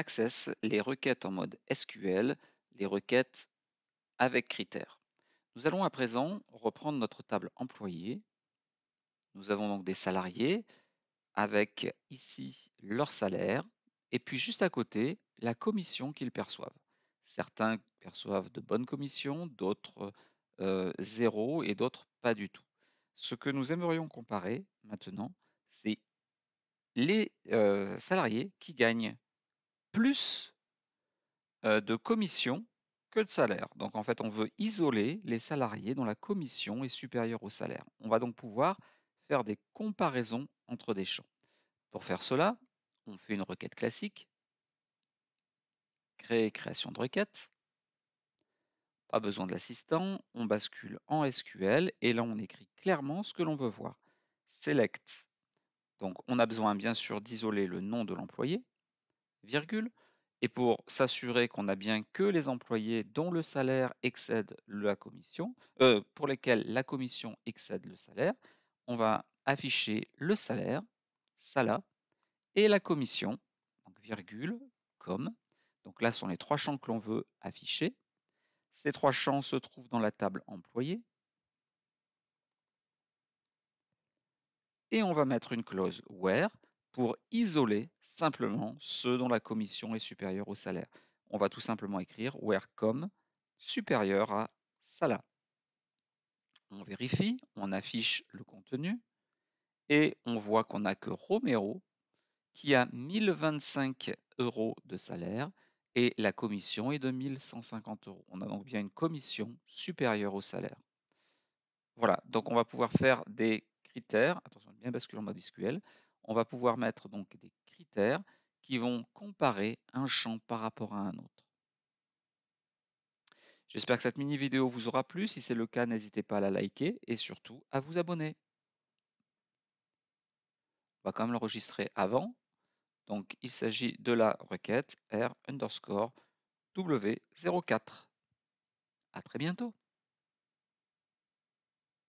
Access les requêtes en mode SQL, les requêtes avec critères. Nous allons à présent reprendre notre table employé. Nous avons donc des salariés avec ici leur salaire et puis juste à côté la commission qu'ils perçoivent. Certains perçoivent de bonnes commissions, d'autres euh, zéro et d'autres pas du tout. Ce que nous aimerions comparer maintenant, c'est les euh, salariés qui gagnent plus de commission que de salaire. Donc en fait, on veut isoler les salariés dont la commission est supérieure au salaire. On va donc pouvoir faire des comparaisons entre des champs. Pour faire cela, on fait une requête classique, créer création de requête, pas besoin de l'assistant, on bascule en SQL et là on écrit clairement ce que l'on veut voir. Select. Donc on a besoin bien sûr d'isoler le nom de l'employé, virgule, et pour s'assurer qu'on a bien que les employés dont le salaire excède la commission, euh, pour lesquels la commission excède le salaire, on va afficher le salaire, sala, et la commission, donc virgule, comme Donc là sont les trois champs que l'on veut afficher. Ces trois champs se trouvent dans la table employés. Et on va mettre une clause where pour isoler simplement ceux dont la commission est supérieure au salaire. On va tout simplement écrire where comme supérieur à Sala. On vérifie, on affiche le contenu et on voit qu'on n'a que Romero qui a 1025 euros de salaire et la commission est de 1150 euros. On a donc bien une commission supérieure au salaire. Voilà, donc on va pouvoir faire des critères, attention bien basculer en mode SQL, on va pouvoir mettre donc des critères qui vont comparer un champ par rapport à un autre. J'espère que cette mini-vidéo vous aura plu. Si c'est le cas, n'hésitez pas à la liker et surtout à vous abonner. On va quand même l'enregistrer avant. Donc il s'agit de la requête R underscore W04. À très bientôt.